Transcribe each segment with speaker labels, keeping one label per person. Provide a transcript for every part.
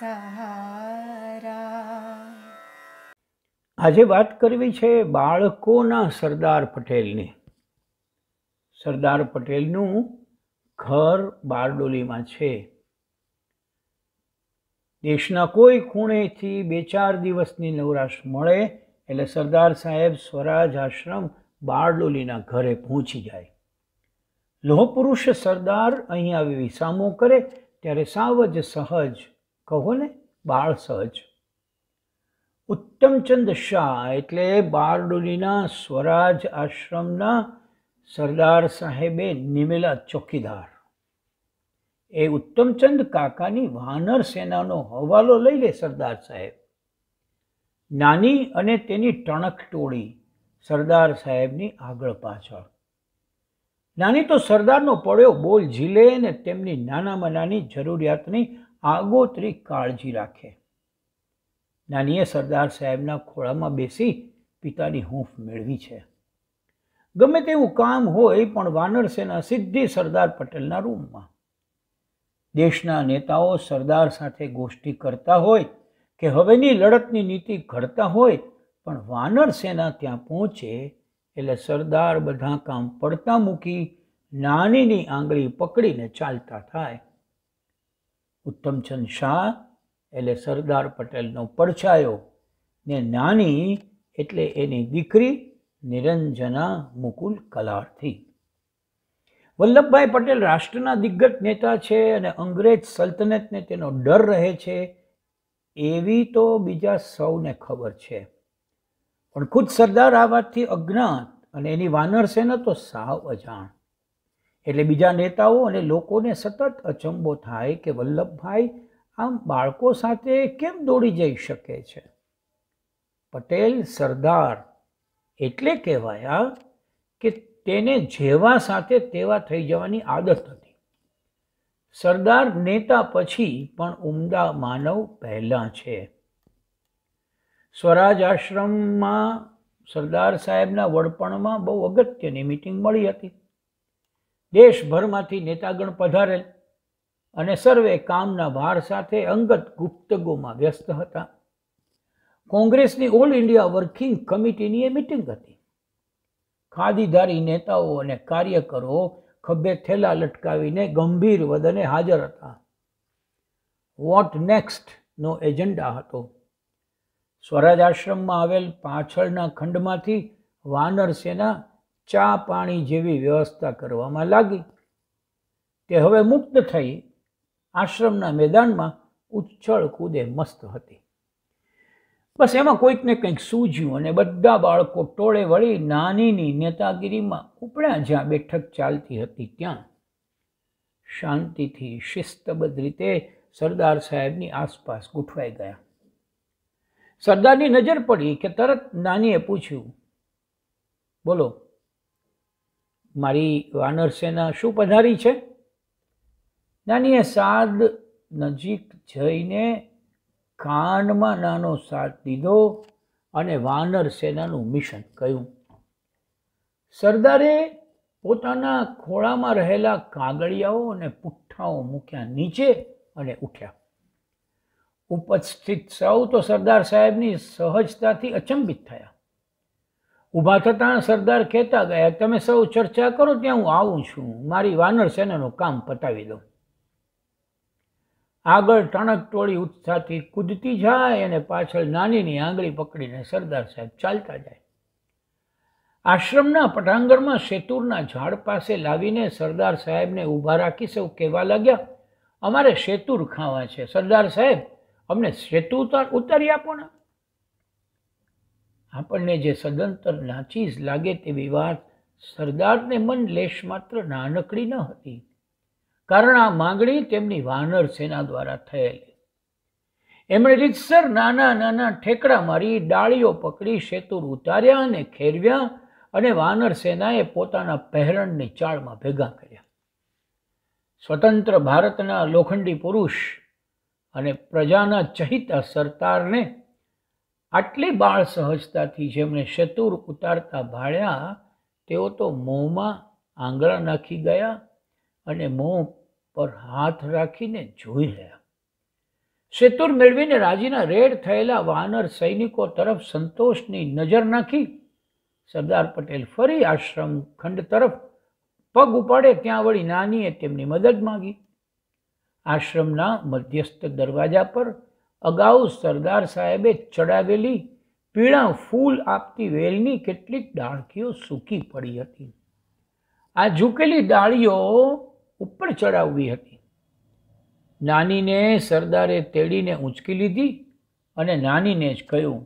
Speaker 1: સહારા આજે વાત કરવી છે બાળકોના સરદાર પટેલની સરદાર પટેલનું ઘર બારડોલીમાં છે દેશના કોઈ ખૂણેથી બે ચાર દિવસની નવરાશ મળે એટલે સરદાર સાહેબ સ્વરાજ આશ્રમ બારડોલીના ઘરે પહોંચી જાય લોહપુરુષ સરદાર અહીં આવી વિસામો કરે ત્યારે સાવ જ સહજ કહો ને બાળ સહજ ઉત્તમચંદ શાહ એટલે બારડોલીના સ્વરાજ આશ્રમના સરદાર સાહેબે નિમેલા ચોકીદાર એ ઉત્તમચંદ કાકાની વાનર સેનાનો હવાલો લઈ લે સરદાર સાહેબ નાની અને તેની ટણક ટોળી સરદાર સાહેબની આગળ પાછળ નાની તો સરદારનો પડ્યો બોલ ઝીલે અને તેમની નાનામાં નાની જરૂરિયાતની આગોતરી કાળજી રાખે નાનીએ સરદાર સાહેબના ખોળામાં બેસી પિતાની હૂંફ મેળવી છે ગમે તેવું કામ હોય પણ વાનર સેના સીધી સરદાર પટેલના રૂમમાં દેશના નેતાઓ સરદાર સાથે ગોષ્ઠી કરતા હોય કે હવેની લડતની નીતિ ઘડતા હોય પણ વાનર સેના ત્યાં પહોંચે એટલે સરદાર બધા કામ પડતા મૂકી નાનીની આંગળી પકડીને ચાલતા થાય ઉત્તમચંદ શાહ એટલે સરદાર પટેલનો પડછાયો ને નાની એટલે એની દીકરી નિરંજના મુકુલ કલારથી વલ્લભભાઈ પટેલ રાષ્ટ્રના દિગ્ગજ નેતા છે અને અંગ્રેજ સલ્તનતને તેનો ડર રહે છે એવી તો બીજા સૌને ખબર છે પણ ખુદ સરદાર આ વાતથી અજ્ઞાત અને એની વાનર સેના તો સાવ અજાણ એટલે બીજા નેતાઓ અને લોકોને સતત અચંબો થાય કે વલ્લભભાઈ આમ બાળકો સાથે કેમ દોડી જઈ શકે છે પટેલ સરદાર એટલે કહેવાયા કે તેને જેવા સાથે તેવા થઈ જવાની આદત હતી સરદાર નેતા પછી પણ ઉમદા માનવ પહેલા છે સ્વરાજ આશ્રમમાં સરદાર સાહેબના વડપણમાં બહુ અગત્યની મિટિંગ મળી હતી દેશભરમાંથી નેતાગણ પધારેલ અને સર્વે કામના ભાર સાથે અંગત ગુપ્તગોમાં વ્યસ્ત હતા કોંગ્રેસની ઓલ ઇન્ડિયા વર્કિંગ કમિટીની એ મિટિંગ હતી ખાદીધારી નેતાઓ અને કાર્યકરો ખભે થેલા લટકાવીને ગંભીર વદને હાજર હતા વોટ નેક્સ્ટનો એજન્ડા હતો સ્વરાજ આશ્રમમાં આવેલ પાછળના ખંડમાંથી વાનર સેના ચા પાણી જેવી વ્યવસ્થા કરવામાં લાગી તે હવે મુક્ત થઈ આશ્રમના મેદાનમાં ઉચ્છળ કૂદે મસ્ત હતી બસ એમાં કોઈકને કંઈક સૂજ્યું અને બધા બાળકો ટોળે વળી નાનીની નેતાગીરીમાં ઉપડ્યા જ્યાં બેઠક ચાલતી હતી ત્યાં શાંતિથી શિસ્તબદ્ધ રીતે સરદાર સાહેબની આસપાસ ગોઠવાઈ ગયા સરદારની નજર પડી કે તરત નાનીએ પૂછ્યું બોલો મારી વાનર સેના શું પધારી છે નાનીએ સાદ નજીક જઈને કાનમાં નાનો સાથ દીધો અને વાનર સેનાનું મિશન કહ્યું સરદારે પોતાના ખોળામાં રહેલા કાગળિયાઓ અને પુઠ્ઠાઓ મૂક્યા નીચે અને ઉઠ્યા ઉપસ્થિત સૌ તો સરદાર સાહેબની સહજતાથી અચંબિત થયા ઊભા થતા સરદાર કહેતા ગયા તમે સૌ ચર્ચા કરો ત્યાં હું આવું છું મારી વાનર સેનાનું કામ પતાવી દઉં આગળ ટણક ટોળી ઉત્સાહથી કૂદતી જાય અને પાછળ નાનીની આંગળી પકડીને સરદાર સાહેબ ચાલતા જાય આશ્રમના પટાંગણમાં શેતુરના ઝાડ પાસે લાવીને સરદાર સાહેબને ઊભા રાખી સૌ કહેવા લાગ્યા અમારે શેતુર ખાવા છે સરદાર સાહેબ અમને શેતુ ઉતારી આપો ને આપણને જે સદંતર નાચીજ લાગે તેવી વાત સરદારને મન લેશ માત્ર નાનકડી ન હતી કારણ આ માંગણી તેમની વાનર સેના દ્વારા થયેલી એમણે રીતસર નાના નાના ઠેકડા મારી ડાળીઓ પકડી શેતુર ઉતાર્યા અને ખેરવ્યા અને વાનર સેનાએ પોતાના પહેરણને ચાળમાં ભેગા કર્યા સ્વતંત્ર ભારતના લોખંડી પુરુષ અને પ્રજાના ચહિતા સરતારને આટલી બાળ સહજતાથી જેમણે શતુર ઉતારતા ભાળ્યા તેઓ તો મોંમાં આંગળા નાખી ગયા અને મોં પર હાથ રાખીને જોઈ રહ્યા શેતુર મેળવીને રાજીના રેડ થયેલા વાનર સૈનિકો તરફ સંતોષની નજર નાખી સરદાર પટેલ ફરી આશ્રમ ખંડ તરફ પગ ઉપાડે ત્યાં વળી નાનીએ તેમની મદદ માંગી આશ્રમના મધ્યસ્થ દરવાજા પર અગાઉ સરદાર સાહેબે ચડાવેલી પીળા ફૂલ આપતી વેલની કેટલીક ડાળખીઓ સૂકી પડી હતી આ ઝૂકેલી ડાળીઓ ઉપર ચડાવવી હતી નાનીને સરદારે તેડીને ઉંચકી લીધી અને નાનીને જ કહ્યું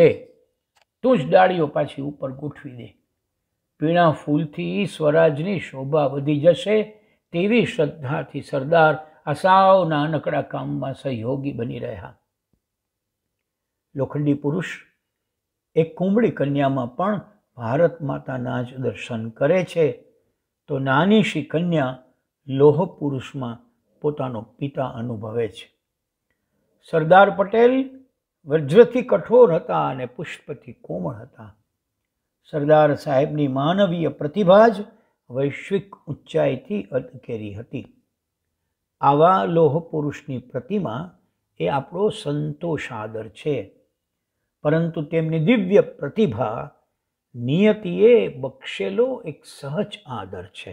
Speaker 1: લે તું જ ડાળીઓ પાછી ઉપર ગોઠવી દે પીણા ફૂલથી સ્વરાજની શોભા વધી જશે તેવી શ્રદ્ધાથી સરદાર આ સાવ નાનકડા કામમાં સહયોગી બની રહ્યા લોખંડી પુરુષ એક કુંબળી કન્યામાં પણ ભારત માતાના જ દર્શન કરે છે તો નાનીશી કન્યા લોહ પુરુષમાં પોતાનો પિતા અનુભવે છે સરદાર પટેલ વજ્રથી કઠોર હતા અને પુષ્પથી કોમળ હતા સરદાર સાહેબની માનવીય પ્રતિભા જ વૈશ્વિક ઊંચાઈથી અટકેરી હતી આવા લોહ પુરુષની પ્રતિમા એ આપણો સંતોષાદર છે પરંતુ તેમની દિવ્ય પ્રતિભા નિયતિએ બક્ષેલો એક સહજ આદર છે